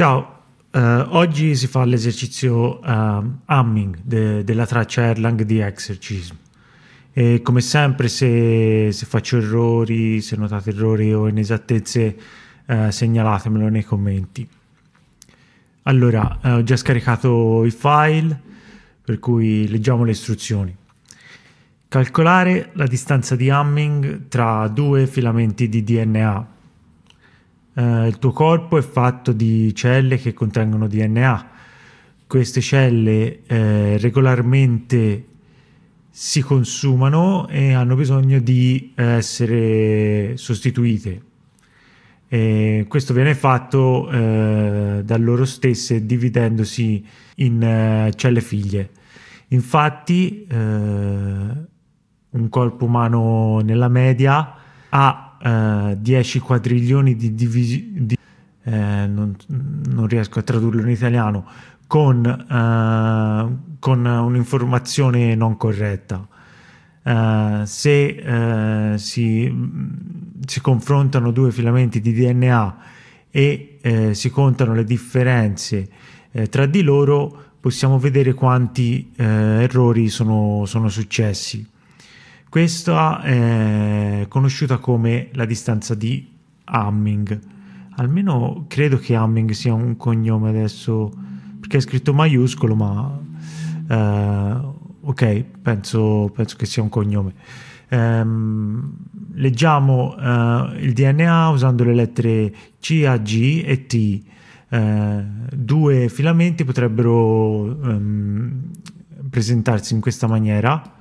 Ciao, uh, oggi si fa l'esercizio uh, Hamming de- della traccia Erlang di Exercism. E come sempre, se, se, faccio errori, se notate errori o inesattezze, uh, eh, segnalatemelo nei commenti. Allora, ho già scaricato i file, per cui leggiamo le istruzioni. Calcolare la distanza di humming tra due filamenti di DNA eh, il tuo corpo è fatto di celle che contengono DNA. Queste celle eh, regolarmente si consumano e hanno bisogno di eh, essere sostituite. E questo viene fatto eh, da loro stesse dividendosi in eh, celle figlie. Infatti, eh, un corpo umano nella media ha uh, eh, 10 quadrilioni di divisioni. Eh, non, non, riesco a tradurlo in italiano con, uh, con un'informazione non corretta. Uh, se si, si, confrontano due filamenti di DNA e si contano le differenze tra di loro, possiamo vedere quanti errori sono, sono successi. Questa è conosciuta come la distanza di Hamming. Almeno credo che Hamming sia un cognome adesso, perché è scritto maiuscolo, ma uh, ok, penso, penso, che sia un cognome. Um, leggiamo uh, il DNA usando le lettere C, A, G e T. Uh, due filamenti potrebbero um, presentarsi in questa maniera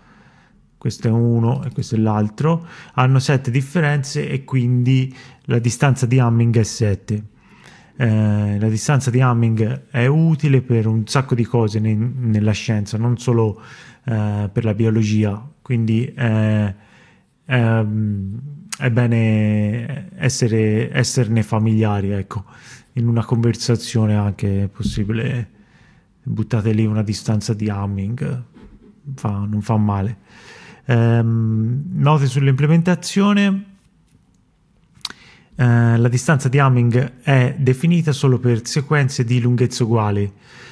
questo è uno e questo è l'altro, hanno 7 differenze e quindi la distanza di Hamming è 7. Eh, la distanza di Hamming è utile per un sacco di cose ne- nella scienza, non solo eh, per la biologia, quindi eh, ehm, è bene essere, esserne familiari, ecco, in una conversazione anche è possibile buttate lì una distanza di Hamming, fa, non fa male. Ehm, note sull'implementazione. Eh, la distanza di Hamming è definita solo per sequenze di lunghezza uguali.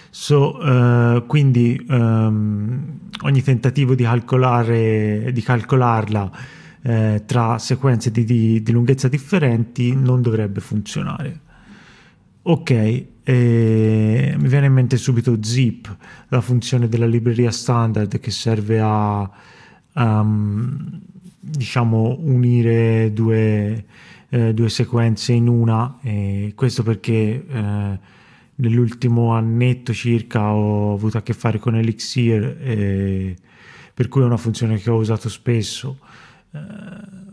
So, eh, quindi ehm, ogni tentativo di, di calcolarla eh, tra sequenze di, di, di, lunghezza differenti non dovrebbe funzionare. Ok, eh, mi viene in mente subito zip, la funzione della libreria standard che serve a um, diciamo unire due, eh, due, sequenze in una e questo perché eh, nell'ultimo annetto circa ho avuto a che fare con Elixir e, per cui è una funzione che ho usato spesso eh,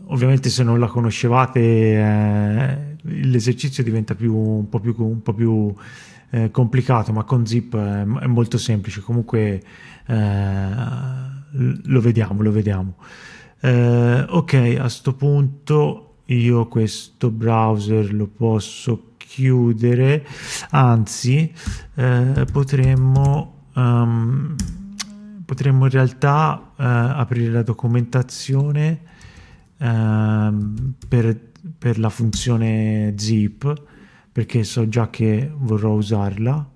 ovviamente se non la conoscevate eh, l'esercizio diventa più, un po' più, un po più eh, complicato ma con zip è, è molto semplice comunque eh, lo vediamo, lo vediamo. Eh, ok, a sto punto io questo browser lo posso chiudere, anzi eh, potremmo, um, potremmo in realtà eh, aprire la documentazione ehm, per, per la funzione zip perché so già che vorrò usarla.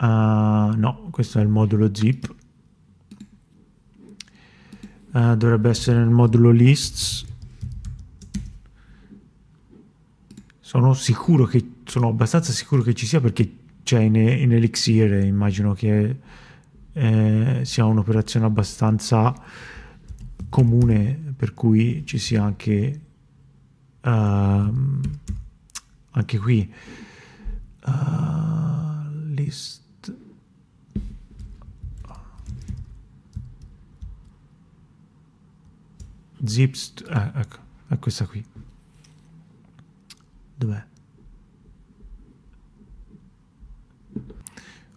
Uh, no, questo è il modulo zip uh, dovrebbe essere nel modulo lists sono sicuro che sono abbastanza sicuro che ci sia perché c'è in, in Elixir immagino che eh, sia un'operazione abbastanza comune per cui ci sia anche uh, anche qui uh, list zips eh, ecco è questa qui dov'è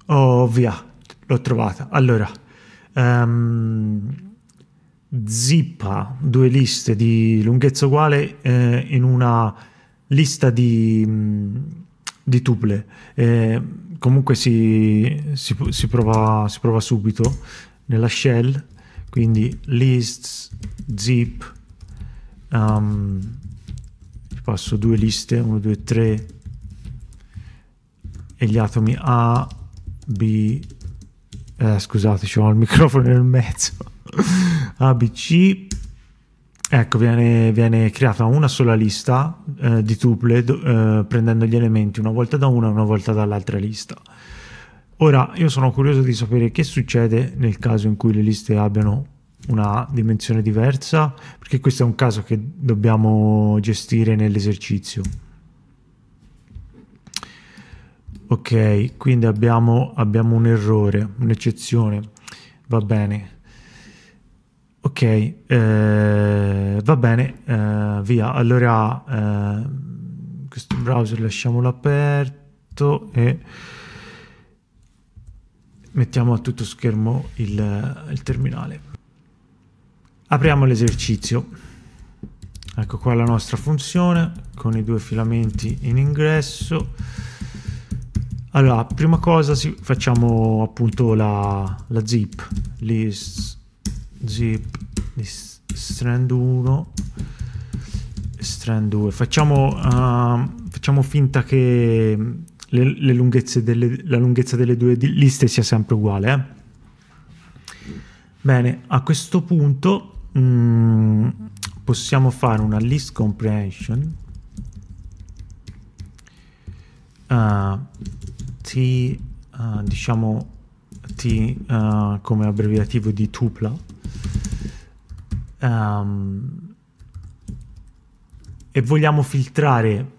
oh via l'ho trovata allora um, zippa due liste di lunghezza uguale eh, in una lista di, mm, di tuple eh, comunque si, si, si, prova, si prova subito nella shell quindi lists, zip, um, passo due liste, 1, 2, 3, e gli atomi A, B, eh, scusate, ho il microfono nel mezzo, A, B, C, Ecco, viene, viene, creata una sola lista eh, di tuple do, eh, prendendo gli elementi una volta da una e una volta dall'altra lista. Ora, io sono curioso di sapere che succede nel caso in cui le liste abbiano una dimensione diversa, perché questo è un caso che dobbiamo gestire nell'esercizio. Ok, quindi abbiamo, abbiamo un errore, un'eccezione, va bene. Ok, eh, va bene, eh, via. Allora, eh, questo browser lasciamolo aperto e mettiamo a tutto schermo il, il terminale. Apriamo l'esercizio. Ecco qua la nostra funzione con i due filamenti in ingresso. Allora, prima cosa sì, facciamo appunto la, la zip, list zip list, strand 1 strand 2. Facciamo, uh, facciamo finta che le, le lunghezze delle, la lunghezza delle due liste sia sempre uguale. Eh? Bene, a questo punto mh, mm, possiamo fare una list comprehension uh, t, uh, diciamo t uh, come abbreviativo di tupla um, e vogliamo filtrare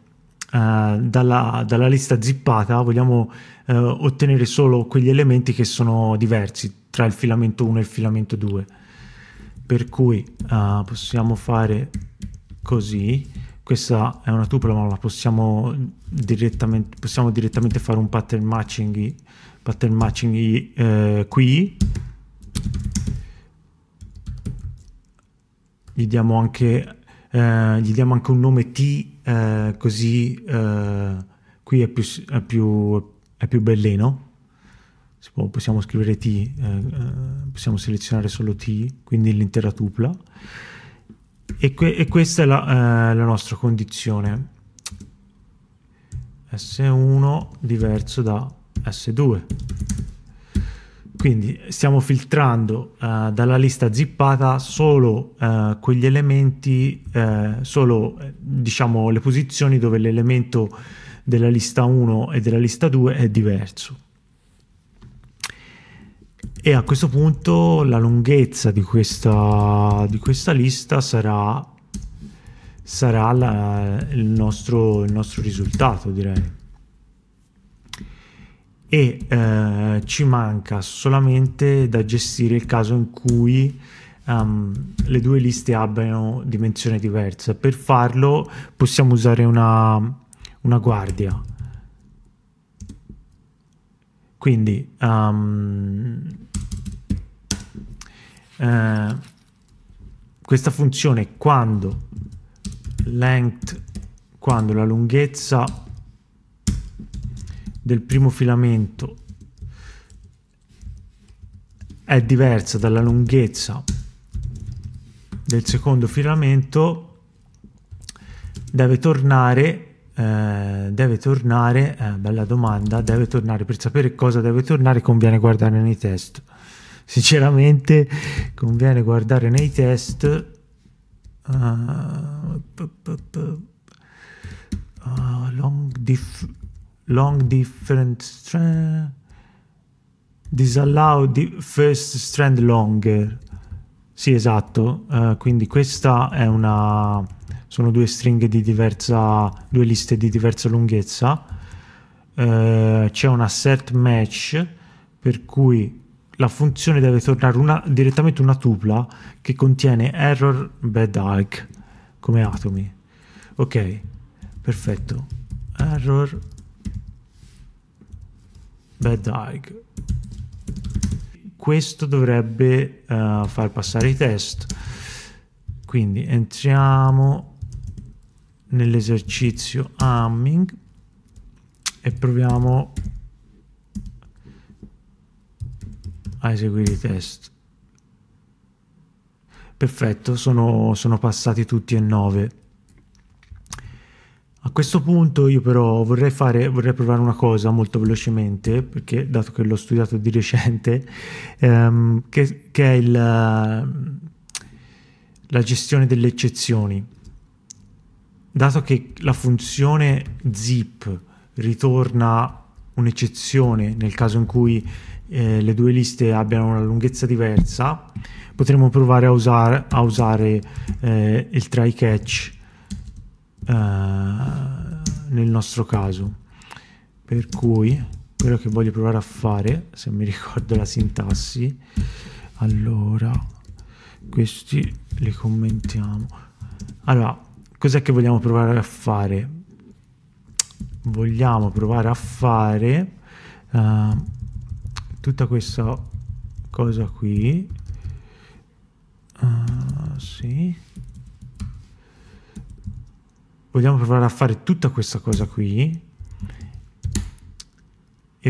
eh, dalla, dalla, lista zippata vogliamo eh, ottenere solo quegli elementi che sono diversi tra il filamento 1 e il filamento 2 per cui eh, possiamo fare così questa è una tupla ma la possiamo direttamente, possiamo direttamente fare un pattern matching, pattern matching eh, qui gli diamo anche eh, gli diamo anche un nome t eh, così eh, qui è più, è, più, è più belleno, può, possiamo scrivere t, eh, eh, possiamo selezionare solo t, quindi l'intera tupla, e, que e questa è la, eh, la nostra condizione. S1 diverso da S2 quindi stiamo filtrando uh, dalla lista zippata solo uh, quegli elementi, uh, solo diciamo le posizioni dove l'elemento della lista 1 e della lista 2 è diverso. E a questo punto la lunghezza di questa, di questa lista sarà, sarà la, il, nostro, il nostro risultato, direi e eh, ci manca solamente da gestire il caso in cui um, le due liste abbiano dimensioni diverse. Per farlo possiamo usare una, una guardia. Quindi um, eh, questa funzione quando length quando la lunghezza del primo filamento è diversa dalla lunghezza del secondo filamento deve tornare eh, deve tornare eh, bella domanda deve tornare per sapere cosa deve tornare conviene guardare nei test sinceramente conviene guardare nei test uh, uh, long diff long different strand disallow di first strand longer sì esatto uh, quindi questa è una sono due stringhe di diversa due liste di diversa lunghezza uh, c'è un assert match per cui la funzione deve tornare una, direttamente una tupla che contiene error bad arg come atomi ok perfetto error bad eye. questo dovrebbe uh, far passare i test quindi entriamo nell'esercizio Hamming e proviamo a eseguire i test perfetto sono, sono passati tutti e nove a questo punto io però vorrei, fare, vorrei provare una cosa molto velocemente, perché dato che l'ho studiato di recente, ehm, che, che, è il, eh, la gestione delle eccezioni. Dato che la funzione zip ritorna un'eccezione nel caso in cui eh, le due liste abbiano una lunghezza diversa, potremmo provare a usare, a usare eh, il try catch eh, nel nostro caso per cui quello che voglio provare a fare se mi ricordo la sintassi allora questi li commentiamo allora cos'è che vogliamo provare a fare vogliamo provare a fare uh, tutta questa cosa qui uh, sì vogliamo provare a fare tutta questa cosa qui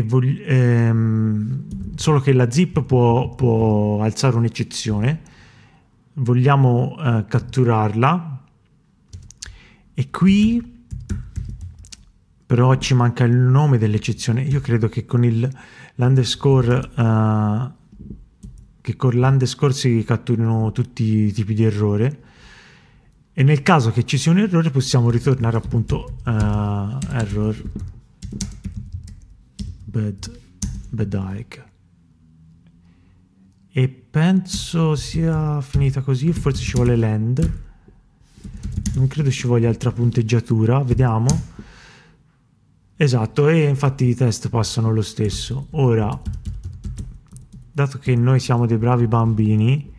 Vog- ehm, solo che la zip può, può alzare un'eccezione vogliamo eh, catturarla e qui però ci manca il nome dell'eccezione io credo che con il, l'underscore eh, che con l'underscore si catturino tutti i tipi di errore e nel caso che ci sia un errore possiamo ritornare appunto uh, error bad, bad hike e penso sia finita così forse ci vuole land non credo ci voglia altra punteggiatura vediamo esatto e infatti i test passano lo stesso ora dato che noi siamo dei bravi bambini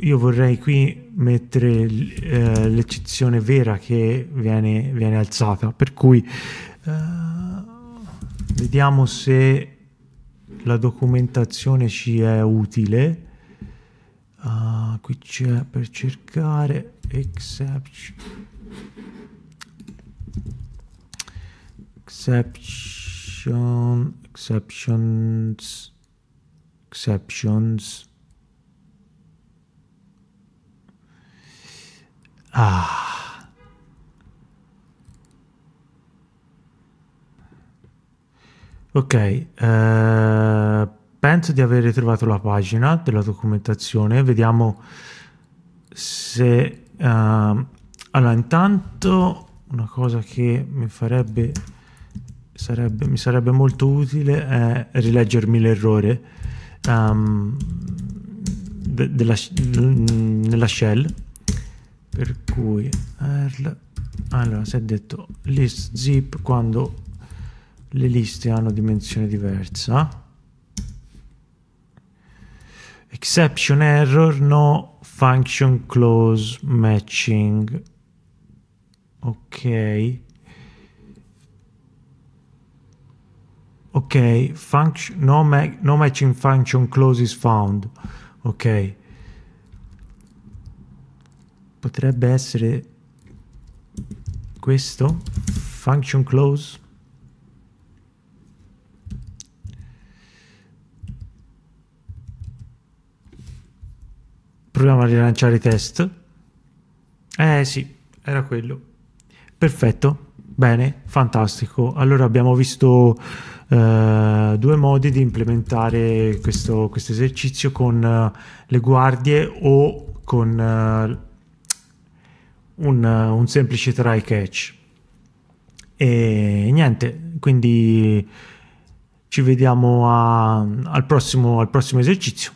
io vorrei qui mettere eh, l'eccezione vera che viene, viene alzata. Per cui eh, vediamo se la documentazione ci è utile. Uh, qui c'è per cercare exception. exceptions, exceptions Ah. Ok, eh, penso di aver ritrovato la pagina della documentazione, vediamo se... Eh, allora, intanto una cosa che mi farebbe Sarebbe, mi sarebbe molto utile è rileggermi l'errore um, de, de de, mm, nella shell per cui er, allora si è detto list zip quando le liste hanno dimensione diversa exception error no function close matching ok ok function no, ma no matching function close is found ok potrebbe essere questo function close proviamo a rilanciare i test eh sì era quello perfetto bene fantastico allora abbiamo visto Uh, due modi di implementare questo, questo esercizio con uh, le guardie o con uh, un, un semplice try catch. E niente, quindi ci vediamo a, al, prossimo, al prossimo esercizio.